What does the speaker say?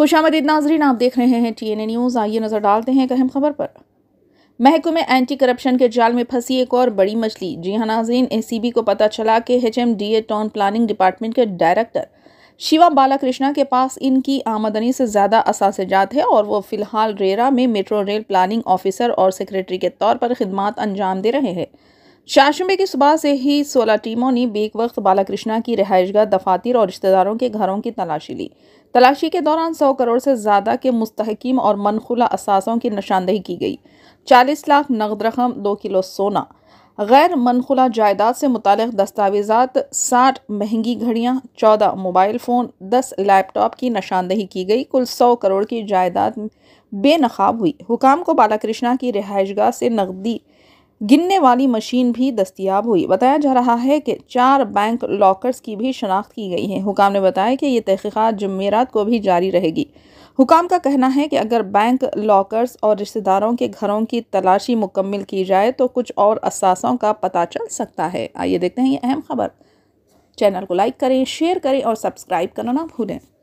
खुश आमदीद नाजरीन आप देख रहे हैं टी एन ए न्यूज़ आइए नज़र डालते हैं एक अहम खबर पर महकमे एंटी करप्शन के जाल में फंसी एक और बड़ी मछली जी हाँ नाजरीन ए सी बी को पता चला कि H M D A town planning department के डायरेक्टर शिवा बालाकृष्णा के पास इनकी आमदनी से ज़्यादा जात है और वो फ़िलहाल रेरा में मेट्रो रेल प्लानिंग ऑफिसर और सेक्रेटरी के तौर पर खदमात अंजाम दे रहे हैं शाशुम्बे की सुबह से ही सोलह टीमों ने बेक वक्त बालाकृष्णा की रिहाइशगा दफातर और रिश्तेदारों के घरों की तलाशी ली तलाशी के दौरान सौ करोड़ से ज़्यादा के मुस्तकम और मनखुला असासों की निशानदेही की गई चालीस लाख नकद रकम दो किलो सोना गैर मनखुला जायदाद से मुतल दस्तावेज़ा साठ महंगी घड़ियाँ चौदह मोबाइल फ़ोन दस लैपटॉप की निशानदेही की गई कुल सौ करोड़ की जायदाद बेनकाब हुई हुकाम को बालाकृष्णा की रिहाइशगा से नकदी गिनने वाली मशीन भी दस्तियाब हुई बताया जा रहा है कि चार बैंक लॉकर्स की भी शनाख्त की गई है हुकाम ने बताया कि ये तहकीक़ात जमेरात को भी जारी रहेगी हुकाम का कहना है कि अगर बैंक लॉकर्स और रिश्तेदारों के घरों की तलाशी मुकम्मल की जाए तो कुछ और असासों का पता चल सकता है आइए देखते हैं ये अहम खबर चैनल को लाइक करें शेयर करें और सब्सक्राइब करना ना भूलें